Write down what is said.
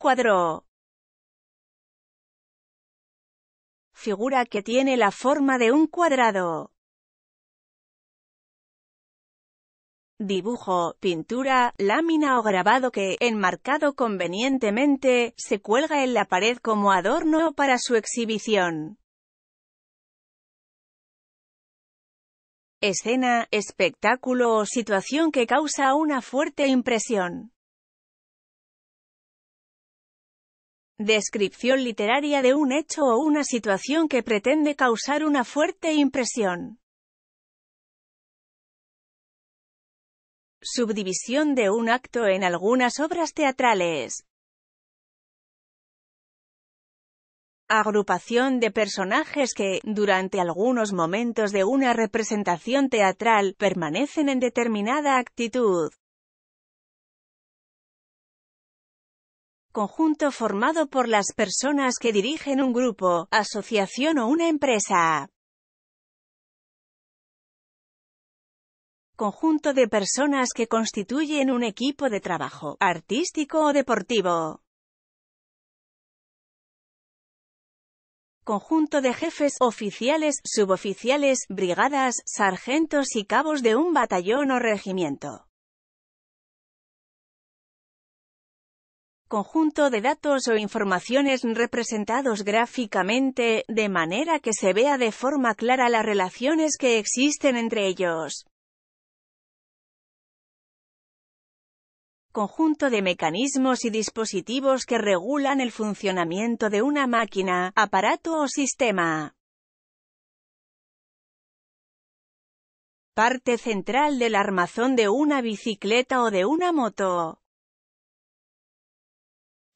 cuadro. Figura que tiene la forma de un cuadrado. dibujo, pintura, lámina o grabado que, enmarcado convenientemente, se cuelga en la pared como adorno para su exhibición. Escena, espectáculo o situación que causa una fuerte impresión. Descripción literaria de un hecho o una situación que pretende causar una fuerte impresión. Subdivisión de un acto en algunas obras teatrales. Agrupación de personajes que, durante algunos momentos de una representación teatral, permanecen en determinada actitud. Conjunto formado por las personas que dirigen un grupo, asociación o una empresa. Conjunto de personas que constituyen un equipo de trabajo, artístico o deportivo. conjunto de jefes, oficiales, suboficiales, brigadas, sargentos y cabos de un batallón o regimiento. conjunto de datos o informaciones representados gráficamente, de manera que se vea de forma clara las relaciones que existen entre ellos. Conjunto de mecanismos y dispositivos que regulan el funcionamiento de una máquina, aparato o sistema. Parte central del armazón de una bicicleta o de una moto.